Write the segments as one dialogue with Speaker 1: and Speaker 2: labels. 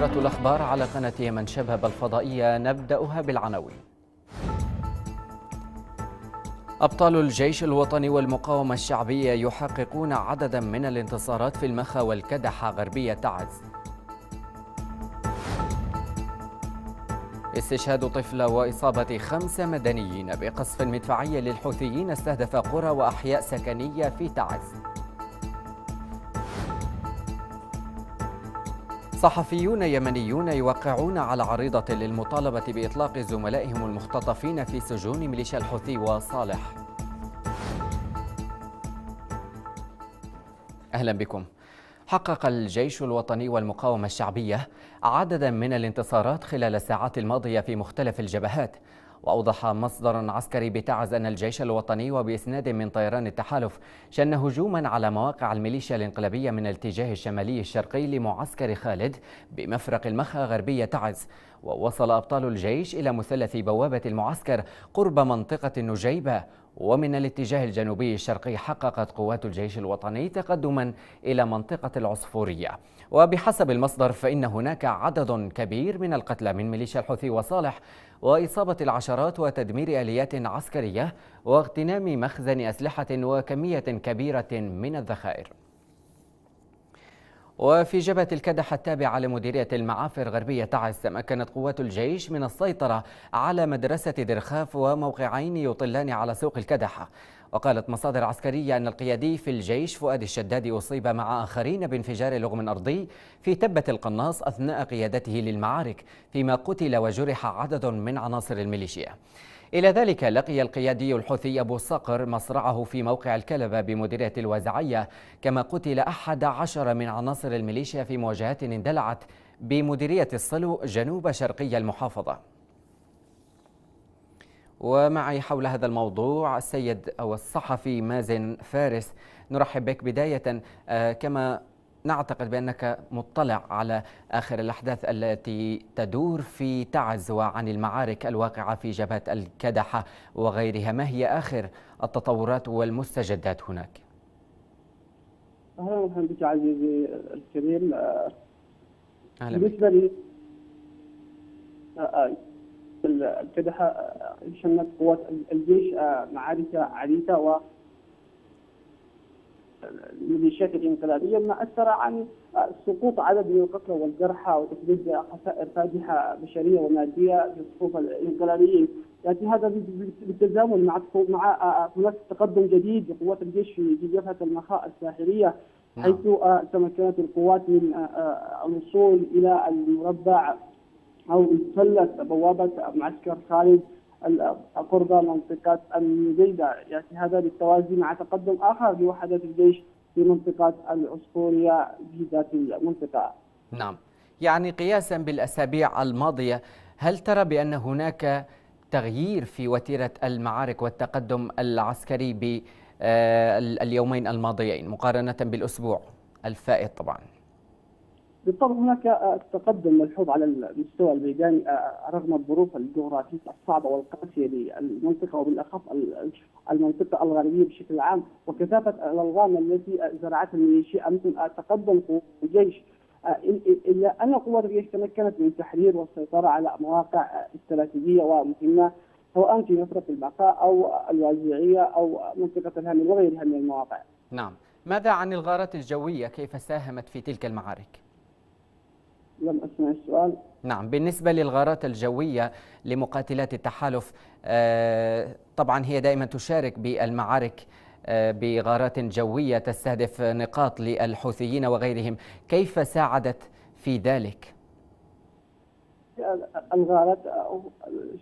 Speaker 1: نشرة الأخبار على قناة يمن شباب الفضائية نبدأها بالعناوين أبطال الجيش الوطني والمقاومة الشعبية يحققون عددا من الانتصارات في المخا والكدحة غربية تعز استشهاد طفلة وإصابة خمسة مدنيين بقصف مدفعي للحوثيين استهدف قرى وأحياء سكنية في تعز صحفيون يمنيون يوقعون على عريضة للمطالبة بإطلاق زملائهم المختطفين في سجون ميليشيا الحوثي وصالح أهلا بكم حقق الجيش الوطني والمقاومة الشعبية عددا من الانتصارات خلال الساعات الماضية في مختلف الجبهات وأوضح مصدر عسكري بتعز أن الجيش الوطني وبإسناد من طيران التحالف شن هجوما على مواقع الميليشيا الانقلابية من الاتجاه الشمالي الشرقي لمعسكر خالد بمفرق المخا غربية تعز ووصل أبطال الجيش إلى مثلث بوابة المعسكر قرب منطقة النجيبة ومن الاتجاه الجنوبي الشرقي حققت قوات الجيش الوطني تقدما إلى منطقة العصفورية وبحسب المصدر فإن هناك عدد كبير من القتلى من ميليشيا الحوثي وصالح وإصابة العشرات وتدمير آليات عسكرية واغتنام مخزن أسلحة وكمية كبيرة من الذخائر وفي جبهة الكدح التابعة لمديرية المعافر غربية تعز تمكنت قوات الجيش من السيطرة على مدرسة درخاف وموقعين يطلان على سوق الكدحة وقالت مصادر عسكرية أن القيادي في الجيش فؤاد الشدادي أصيب مع آخرين بانفجار لغم أرضي في تبة القناص أثناء قيادته للمعارك فيما قتل وجرح عدد من عناصر الميليشيا إلى ذلك لقي القيادي الحوثي أبو صقر مصرعه في موقع الكلبة بمديرية الوازعية كما قتل أحد عشر من عناصر الميليشيا في مواجهات اندلعت بمديرية الصلو جنوب شرقي المحافظة ومعي حول هذا الموضوع السيد أو الصحفي مازن فارس نرحب بك بداية آه، كما نعتقد بأنك مطلع على آخر الأحداث التي تدور في تعز وعن المعارك الواقعة في جبهة الكدحة وغيرها ما هي آخر التطورات والمستجدات هناك؟
Speaker 2: أهلا بك عزيزي الكريم آه، أهلا بالنسبة لي آه، افتتح شنت قوات الجيش آه، معارك عديدة و الميليشيات الانقلابيه ما اثر عن آه، سقوط عدد من القتلى والجرحى وتسبب خسائر فادحه بشريه وماديه في الصفوف الانقلابيين، ياتي هذا بالتزامن مع مع آه، هناك تقدم جديد لقوات الجيش في جبهه المخاء الساحليه نعم. حيث تمكنت القوات من الوصول الى المربع أو تسلت بوابة معسكر خالد قرب منطقة النجيدة يعني هذا بالتوازي مع تقدم آخر لوحدات الجيش في منطقة العصفورية في ذات المنطقة
Speaker 1: نعم يعني قياسا بالأسابيع الماضية هل ترى بأن هناك تغيير في وتيرة المعارك والتقدم العسكري باليومين آه، الماضيين مقارنة بالأسبوع الفائت طبعاً
Speaker 2: بالطبع هناك آه، تقدم ملحوظ على المستوى الميداني آه، رغم الظروف الجغرافية الصعبة والقاسية للمنطقة وبالأخص المنطقة الغربية بشكل عام وكثافة الألغام التي آه، زرعتها الميليشيا أمس تقدم الجيش إلا أن قوات الجيش تمكنت من تحرير والسيطرة على مواقع استراتيجية ومهمة سواء في نصره البقاء أو الوازعية أو منطقة الهامل وغيرها من المواقع
Speaker 1: نعم ماذا عن الغارات الجوية كيف ساهمت في تلك المعارك؟ لم أسمع السؤال نعم بالنسبة للغارات الجوية لمقاتلات التحالف آه، طبعا هي دائما تشارك بالمعارك آه، بغارات جوية تستهدف نقاط للحوثيين وغيرهم كيف ساعدت في ذلك؟
Speaker 2: الغارات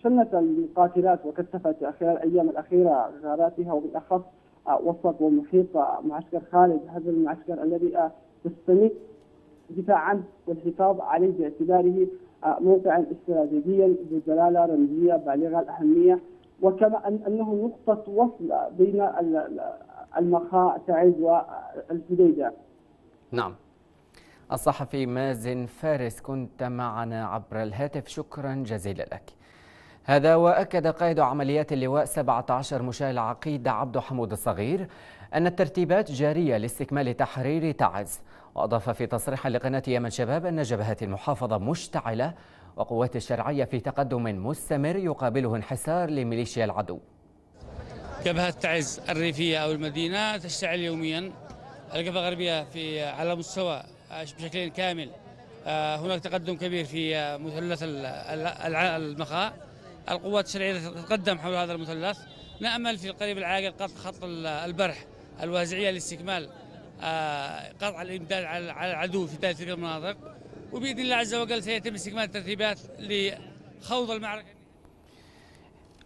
Speaker 2: شنت المقاتلات وكثفت خلال الايام الاخيره غاراتها وبالاخص وسط ومحيط معسكر خالد هذا المعسكر الذي تستمد الدفاع عنه والحفاظ عليه باعتباره آه، موقعا استراتيجيا ذو دلاله رمزيه بالغه الاهميه وكما انه نقطه وصل بين المخاء تعز والحديده.
Speaker 1: نعم. الصحفي مازن فارس كنت معنا عبر الهاتف شكرا جزيلا لك. هذا وأكد قائد عمليات اللواء 17 مشاة العقيد عبد حمود الصغير أن الترتيبات جارية لاستكمال تحرير تعز وأضاف في تصريح لقناة يمن شباب أن جبهات المحافظة مشتعلة وقوات الشرعية في تقدم مستمر يقابله انحسار لميليشيا العدو
Speaker 2: جبهة تعز الريفية أو المدينة تشتعل يوميا الجبهة الغربية في على مستوى آه، بشكل كامل آه، هناك تقدم كبير في آه، مثلث المخاء القوات الشرعية تتقدم حول هذا المثلث نأمل في القريب العاجل قطع خط البرح الوازعية لاستكمال آه، قطع الامداد على العدو في تلك المناطق وباذن الله عز وجل سيتم استكمال الترتيبات لخوض المعركه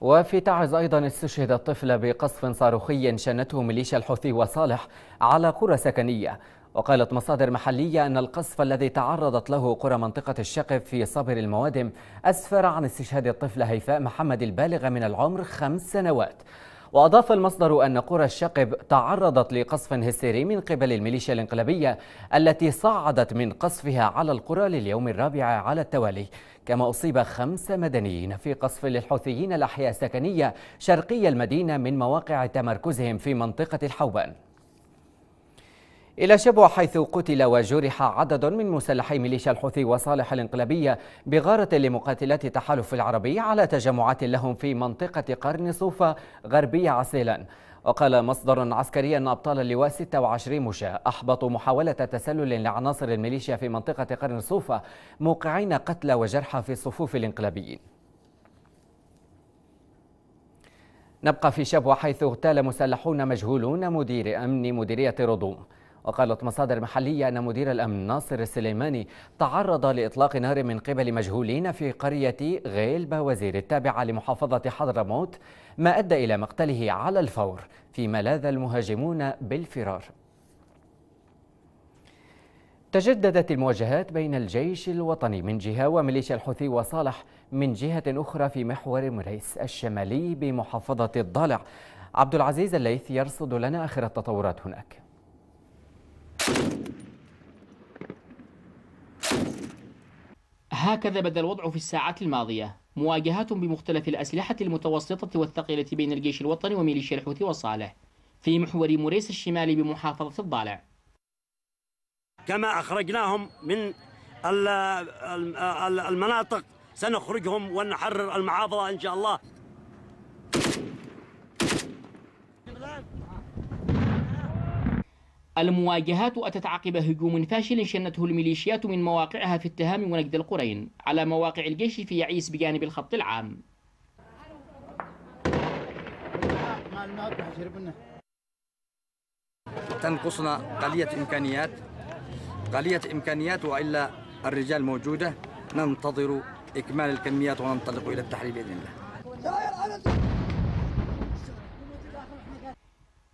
Speaker 1: وفي تعز أيضا استشهد الطفل بقصف صاروخي شنته ميليشيا الحوثي وصالح على قرى سكنية وقالت مصادر محلية أن القصف الذي تعرضت له قرى منطقة الشقف في صبر الموادم أسفر عن استشهاد الطفل هيفاء محمد البالغة من العمر خمس سنوات وأضاف المصدر أن قرى الشقب تعرضت لقصف هستيري من قبل الميليشيا الانقلابية التي صعدت من قصفها على القرى لليوم الرابع على التوالي كما أصيب خمسة مدنيين في قصف للحوثيين الأحياء السكنية شرقي المدينة من مواقع تمركزهم في منطقة الحوبان إلى شبوة حيث قتل وجرح عدد من مسلحي ميليشيا الحوثي وصالح الانقلابية بغارة لمقاتلات التحالف العربي على تجمعات لهم في منطقة قرن صوفة غربية عسيلان وقال مصدر عسكري أن أبطال اللواء 26 مشاة أحبطوا محاولة تسلل لعناصر الميليشيا في منطقة قرن صوفة موقعين قتلى وجرحى في صفوف الانقلابيين نبقى في شبوة حيث اغتال مسلحون مجهولون مدير أمن مديرية رضوم وقالت مصادر محلية أن مدير الأمن ناصر السليماني تعرض لإطلاق نار من قبل مجهولين في قرية غيل وزير التابعة لمحافظة حضرموت ما أدى إلى مقتله على الفور فيما لاذ المهاجمون بالفرار تجددت المواجهات بين الجيش الوطني من جهة وميليشيا الحوثي وصالح من جهة أخرى في محور مريس الشمالي بمحافظة الضالع عبد العزيز الليث يرصد لنا آخر التطورات هناك هكذا
Speaker 3: بدا الوضع في الساعات الماضية مواجهات بمختلف الأسلحة المتوسطة والثقيلة بين الجيش الوطني وميليشيا الحوثي وصالح في محور موريس الشمالي بمحافظة الضالع
Speaker 2: كما أخرجناهم من المناطق سنخرجهم ونحرر المحافظة إن شاء الله
Speaker 3: المواجهات أتت عقب هجوم فاشل شنته الميليشيات من مواقعها في التهام ونجد القرين على مواقع الجيش في يعيس بجانب الخط العام تنقصنا قلية
Speaker 4: إمكانيات قلية إمكانيات وإلا الرجال موجودة ننتظر
Speaker 1: إكمال الكميات وننطلق إلى التحرير بإذن
Speaker 3: الله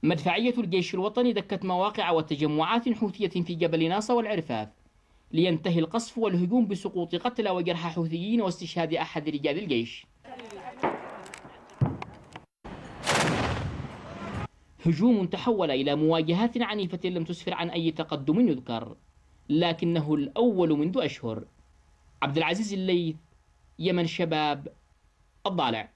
Speaker 3: مدفعية الجيش الوطني دكت مواقع وتجمعات حوثية في جبل ناصا والعرفاف لينتهي القصف والهجوم بسقوط قتلى وجرحى حوثيين واستشهاد أحد رجال الجيش هجوم تحول إلى مواجهات عنيفة لم تسفر عن أي تقدم يذكر لكنه الأول منذ أشهر عبد العزيز الليث يمن شباب الضالع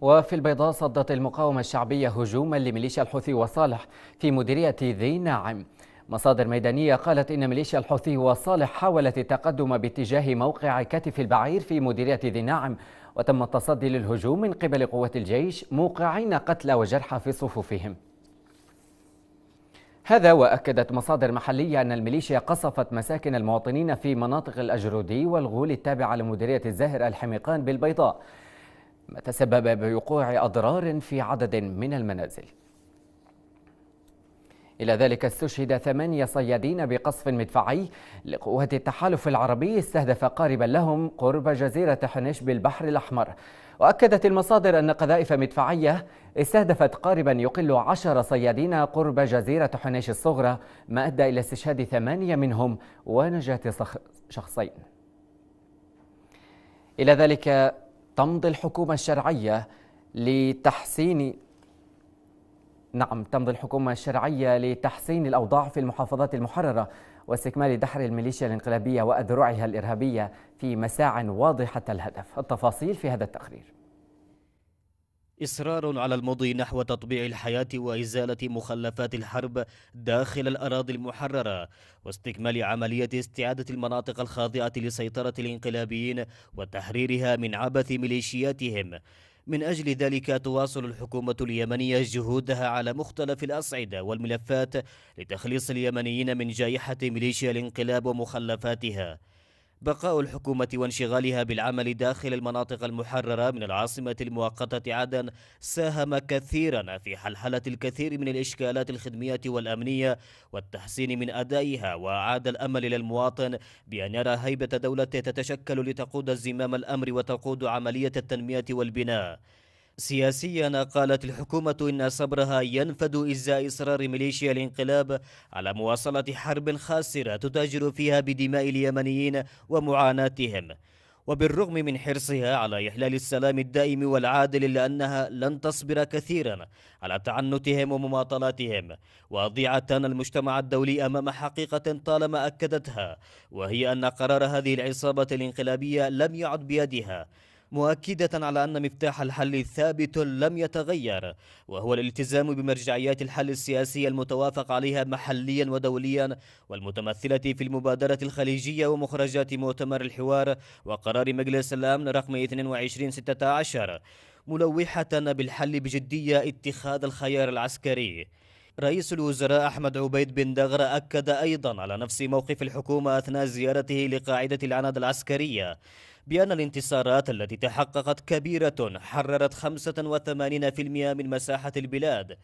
Speaker 1: وفي البيضاء صدت المقاومة الشعبية هجوما لميليشيا الحوثي وصالح في مديرية ذي ناعم مصادر ميدانية قالت إن ميليشيا الحوثي وصالح حاولت التقدم باتجاه موقع كتف البعير في مديرية ذي ناعم وتم التصدي للهجوم من قبل قوات الجيش موقعين قتلى وجرحى في صفوفهم هذا وأكدت مصادر محلية أن الميليشيا قصفت مساكن المواطنين في مناطق الأجرودي والغول التابعة لمديرية الزاهر الحميقان بالبيضاء ما تسبب بوقوع أضرار في عدد من المنازل إلى ذلك استشهد ثمانية صيادين بقصف مدفعي لقوات التحالف العربي استهدف قاربا لهم قرب جزيرة حنش بالبحر الأحمر وأكدت المصادر أن قذائف مدفعية استهدفت قاربا يقل عشر صيادين قرب جزيرة حنيش الصغرى ما أدى إلى استشهاد ثمانية منهم ونجاة شخصين إلى ذلك تمضي الحكومة الشرعية لتحسين نعم تمضي الحكومة الشرعية لتحسين الأوضاع في المحافظات المحررة واستكمال دحر الميليشيا الانقلابية وأذرعها الإرهابية في مساع واضحة الهدف التفاصيل في هذا التقرير
Speaker 5: إصرار على المضي نحو تطبيع الحياة وإزالة مخلفات الحرب داخل الأراضي المحررة واستكمال عملية استعادة المناطق الخاضعة لسيطرة الانقلابيين وتحريرها من عبث ميليشياتهم من أجل ذلك تواصل الحكومة اليمنية جهودها على مختلف الأصعدة والملفات لتخليص اليمنيين من جائحة ميليشيا الانقلاب ومخلفاتها بقاء الحكومة وانشغالها بالعمل داخل المناطق المحررة من العاصمة المؤقتة عدن ساهم كثيرا في حلحلة الكثير من الإشكالات الخدمية والأمنية والتحسين من أدائها وأعاد الأمل للمواطن بأن يرى هيبة دولته تتشكل لتقود زمام الأمر وتقود عملية التنمية والبناء سياسيا قالت الحكومة إن صبرها ينفد إزاء إصرار ميليشيا الانقلاب على مواصلة حرب خاسرة تتاجر فيها بدماء اليمنيين ومعاناتهم وبالرغم من حرصها على إحلال السلام الدائم والعادل إلا أنها لن تصبر كثيرا على تعنتهم ومماطلاتهم واضعة المجتمع الدولي أمام حقيقة طالما أكدتها وهي أن قرار هذه العصابة الانقلابية لم يعد بيدها مؤكدة على أن مفتاح الحل ثابت لم يتغير وهو الالتزام بمرجعيات الحل السياسي المتوافق عليها محليا ودوليا والمتمثلة في المبادرة الخليجية ومخرجات مؤتمر الحوار وقرار مجلس الأمن رقم 2216 ملوحة بالحل بجدية اتخاذ الخيار العسكري رئيس الوزراء أحمد عبيد بن دغر أكد أيضا على نفس موقف الحكومة أثناء زيارته لقاعدة العناد العسكرية بأن الانتصارات التي تحققت كبيرة حررت 85% من مساحة البلاد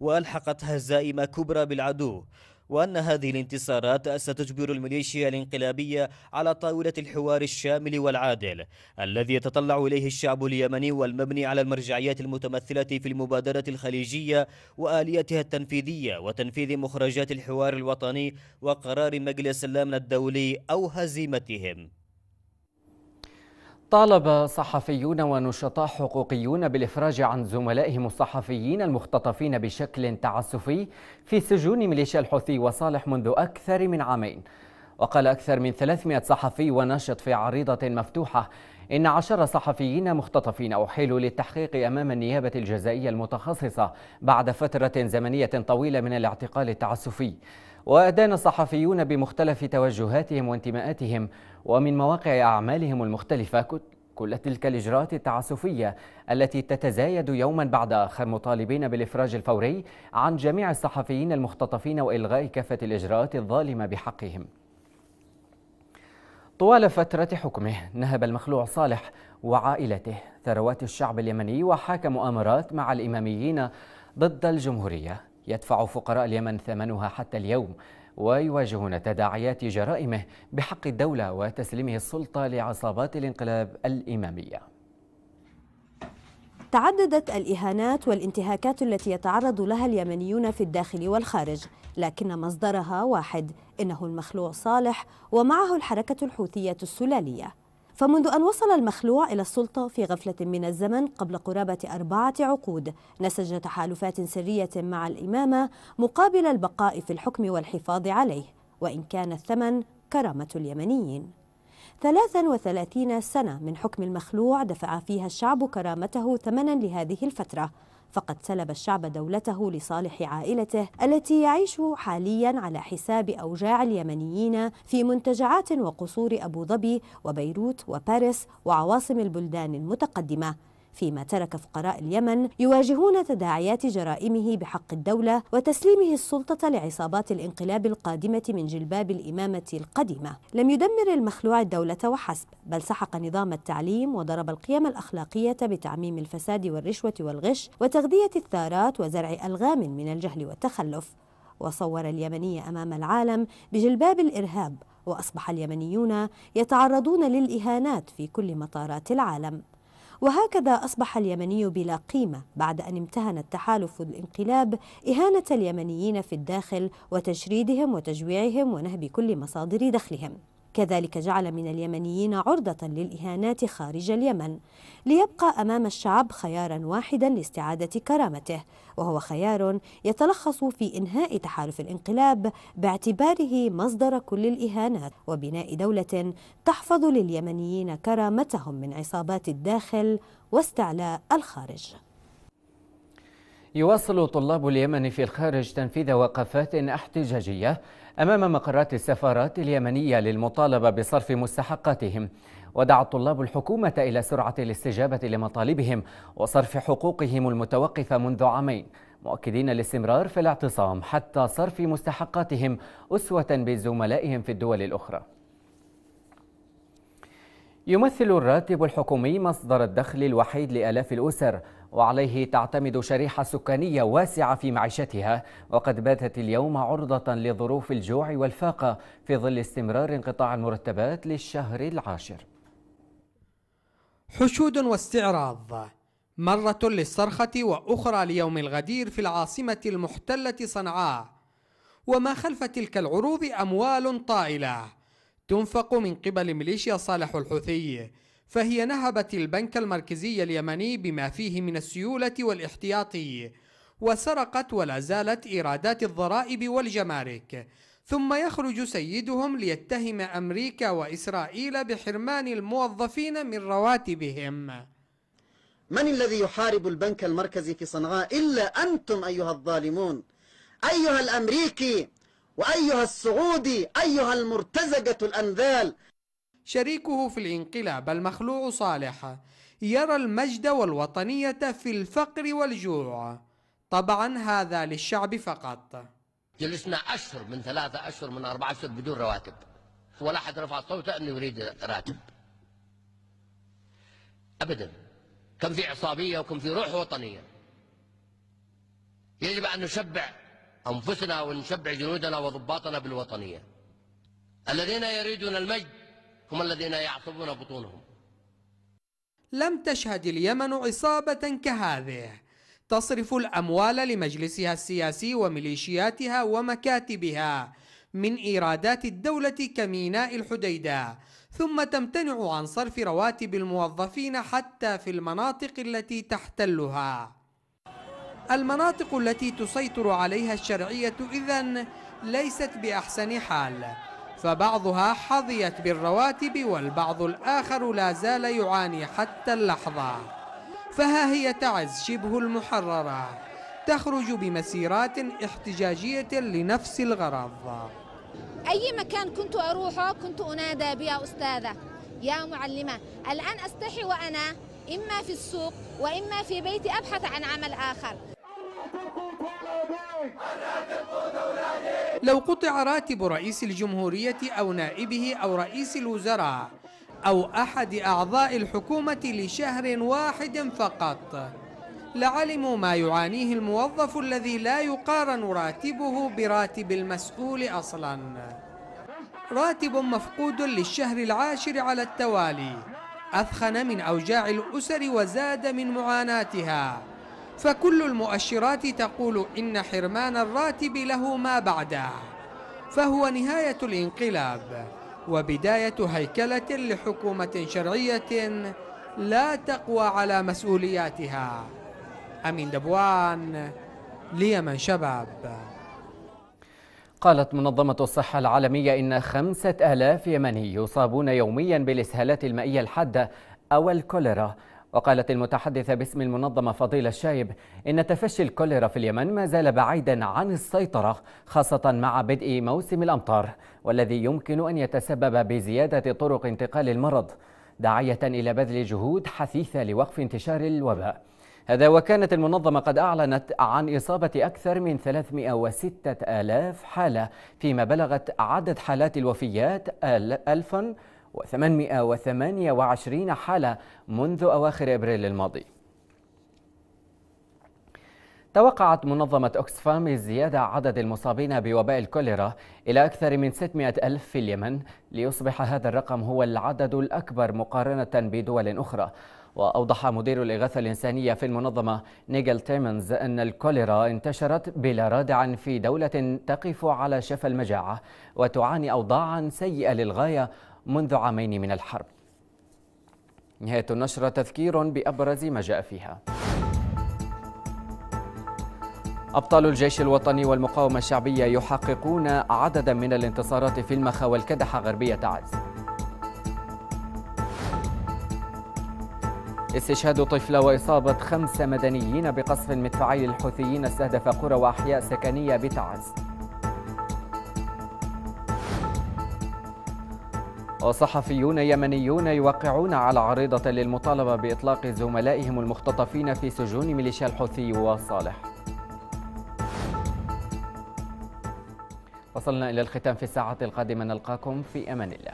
Speaker 5: وألحقت هزائم كبرى بالعدو وأن هذه الانتصارات ستجبر الميليشيا الانقلابية على طاولة الحوار الشامل والعادل الذي يتطلع إليه الشعب اليمني والمبني على المرجعيات المتمثلة في المبادرة الخليجية وآليتها التنفيذية وتنفيذ مخرجات الحوار الوطني وقرار مجلس الأمن الدولي أو هزيمتهم
Speaker 1: طالب صحفيون ونشطاء حقوقيون بالإفراج عن زملائهم الصحفيين المختطفين بشكل تعسفي في سجون ميليشيا الحوثي وصالح منذ أكثر من عامين وقال أكثر من 300 صحفي وناشط في عريضة مفتوحة إن عشر صحفيين مختطفين أحيلوا للتحقيق أمام النيابة الجزائية المتخصصة بعد فترة زمنية طويلة من الاعتقال التعسفي وأدان الصحفيون بمختلف توجهاتهم وانتماءاتهم ومن مواقع أعمالهم المختلفة كل تلك الإجراءات التعسفية التي تتزايد يوما بعد آخر مطالبين بالإفراج الفوري عن جميع الصحفيين المختطفين وإلغاء كافة الإجراءات الظالمة بحقهم طوال فترة حكمه نهب المخلوع صالح وعائلته ثروات الشعب اليمني وحاك مؤامرات مع الإماميين ضد الجمهورية يدفع فقراء اليمن ثمنها حتى اليوم ويواجهون تداعيات جرائمه بحق الدولة وتسليمه السلطة لعصابات الانقلاب الإمامية
Speaker 6: تعددت الإهانات والانتهاكات التي يتعرض لها اليمنيون في الداخل والخارج لكن مصدرها واحد إنه المخلوع صالح ومعه الحركة الحوثية السلالية فمنذ أن وصل المخلوع إلى السلطة في غفلة من الزمن قبل قرابة أربعة عقود نسج تحالفات سرية مع الإمامة مقابل البقاء في الحكم والحفاظ عليه وإن كان الثمن كرامة اليمنيين 33 سنة من حكم المخلوع دفع فيها الشعب كرامته ثمنا لهذه الفترة فقد سلب الشعب دولته لصالح عائلته التي يعيش حاليا على حساب أوجاع اليمنيين في منتجعات وقصور أبو ظبي وبيروت وباريس وعواصم البلدان المتقدمة فيما ترك فقراء اليمن يواجهون تداعيات جرائمه بحق الدولة وتسليمه السلطة لعصابات الانقلاب القادمة من جلباب الإمامة القديمة لم يدمر المخلوع الدولة وحسب بل سحق نظام التعليم وضرب القيم الأخلاقية بتعميم الفساد والرشوة والغش وتغذية الثارات وزرع ألغام من الجهل والتخلف وصور اليمني أمام العالم بجلباب الإرهاب وأصبح اليمنيون يتعرضون للإهانات في كل مطارات العالم وهكذا أصبح اليمني بلا قيمة بعد أن امتهن التحالف الانقلاب إهانة اليمنيين في الداخل وتشريدهم وتجويعهم ونهب كل مصادر دخلهم كذلك جعل من اليمنيين عرضة للإهانات خارج اليمن ليبقى أمام الشعب خيارا واحدا لاستعادة كرامته وهو خيار يتلخص في إنهاء تحالف الانقلاب باعتباره مصدر كل الإهانات وبناء دولة تحفظ لليمنيين كرامتهم من عصابات الداخل واستعلاء الخارج
Speaker 1: يواصل طلاب اليمن في الخارج تنفيذ وقفات احتجاجية أمام مقرات السفارات اليمنية للمطالبة بصرف مستحقاتهم ودعا الطلاب الحكومة إلى سرعة الاستجابة لمطالبهم وصرف حقوقهم المتوقفة منذ عامين مؤكدين الاستمرار في الاعتصام حتى صرف مستحقاتهم أسوة بزملائهم في الدول الأخرى يمثل الراتب الحكومي مصدر الدخل الوحيد لآلاف الأسر وعليه تعتمد شريحة سكانية واسعة في معيشتها وقد باتت اليوم عرضة لظروف الجوع والفاقة في ظل استمرار انقطاع المرتبات للشهر العاشر
Speaker 4: حشود واستعراض مرة للصرخة وأخرى ليوم الغدير في العاصمة المحتلة صنعاء وما خلف تلك العروض أموال طائلة تنفق من قبل ميليشيا صالح الحوثي فهي نهبت البنك المركزي اليمني بما فيه من السيولة والاحتياطي وسرقت ولا زالت إيرادات الضرائب والجمارك ثم يخرج سيدهم ليتهم أمريكا وإسرائيل بحرمان الموظفين من رواتبهم من الذي يحارب البنك المركزي في صنعاء إلا أنتم أيها الظالمون أيها الأمريكي وأيها السعودي أيها المرتزقة الأنذال شريكه في الانقلاب المخلوع صالح يرى المجد والوطنية في الفقر والجوع طبعا هذا للشعب فقط جلسنا أشهر
Speaker 5: من ثلاثة أشهر من أربعة أشهر بدون رواتب ولا أحد رفع صوته أنه يريد راتب أبدا كم في عصابية وكم في روح وطنية يجب أن نشبع أنفسنا ونشبع جنودنا وضباطنا بالوطنية الذين يريدون المجد هم الذين يعصبون
Speaker 1: بطونهم
Speaker 4: لم تشهد اليمن عصابة كهذه تصرف الأموال لمجلسها السياسي وميليشياتها ومكاتبها من إيرادات الدولة كميناء الحديدة ثم تمتنع عن صرف رواتب الموظفين حتى في المناطق التي تحتلها المناطق التي تسيطر عليها الشرعية إذن ليست بأحسن حال فبعضها حظيت بالرواتب والبعض الآخر لا زال يعاني حتى اللحظة فها هي تعز شبه المحررة تخرج بمسيرات احتجاجية لنفس الغرض
Speaker 6: أي مكان كنت أروحه كنت أنادى بيا أستاذة يا معلمة الآن أستحي وأنا إما في السوق وإما في بيتي أبحث عن
Speaker 1: عمل آخر
Speaker 4: لو قطع راتب رئيس الجمهورية أو نائبه أو رئيس الوزراء أو أحد أعضاء الحكومة لشهر واحد فقط لعلموا ما يعانيه الموظف الذي لا يقارن راتبه براتب المسؤول أصلا راتب مفقود للشهر العاشر على التوالي أثخن من أوجاع الأسر وزاد من معاناتها فكل المؤشرات تقول إن حرمان الراتب له ما بعده فهو نهاية الانقلاب وبداية هيكلة لحكومة شرعية لا تقوى على مسؤولياتها أمين دبوان ليمن شباب
Speaker 1: قالت منظمة الصحة العالمية إن خمسة آلاف يمني يصابون يوميا بالإسهالات المائية الحادة أو الكوليرا وقالت المتحدثة باسم المنظمة فضيلة الشايب إن تفشي الكوليرا في اليمن ما زال بعيدا عن السيطرة خاصة مع بدء موسم الأمطار والذي يمكن أن يتسبب بزيادة طرق انتقال المرض داعية إلى بذل جهود حثيثة لوقف انتشار الوباء هذا وكانت المنظمة قد أعلنت عن إصابة أكثر من 306 ألاف حالة فيما بلغت عدد حالات الوفيات 1000 و828 حالة منذ أواخر أبريل الماضي توقعت منظمة أوكسفام زيادة عدد المصابين بوباء الكوليرا إلى أكثر من 600 ألف في اليمن ليصبح هذا الرقم هو العدد الأكبر مقارنة بدول أخرى وأوضح مدير الإغاثة الإنسانية في المنظمة نيجل تيمنز أن الكوليرا انتشرت بلا رادع في دولة تقف على شفا المجاعة وتعاني أوضاعا سيئة للغاية منذ عامين من الحرب نهاية النشرة تذكير بأبرز ما جاء فيها أبطال الجيش الوطني والمقاومة الشعبية يحققون عددا من الانتصارات في المخا والكدحة غربية تعز استشهاد طفلة وإصابة خمسة مدنيين بقصف مدفعي الحوثيين استهدف قرى وأحياء سكنية بتعز وصحفيون يمنيون يوقعون على عريضة للمطالبة بإطلاق زملائهم المختطفين في سجون ميليشيا الحوثي وصالح وصلنا إلى الختام في الساعة القادمة نلقاكم في أمان الله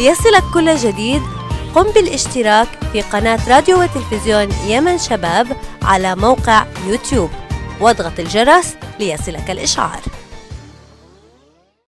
Speaker 6: ليصلك كل جديد قم بالاشتراك في قناة راديو وتلفزيون يمن شباب على موقع يوتيوب واضغط الجرس ليصلك الإشعار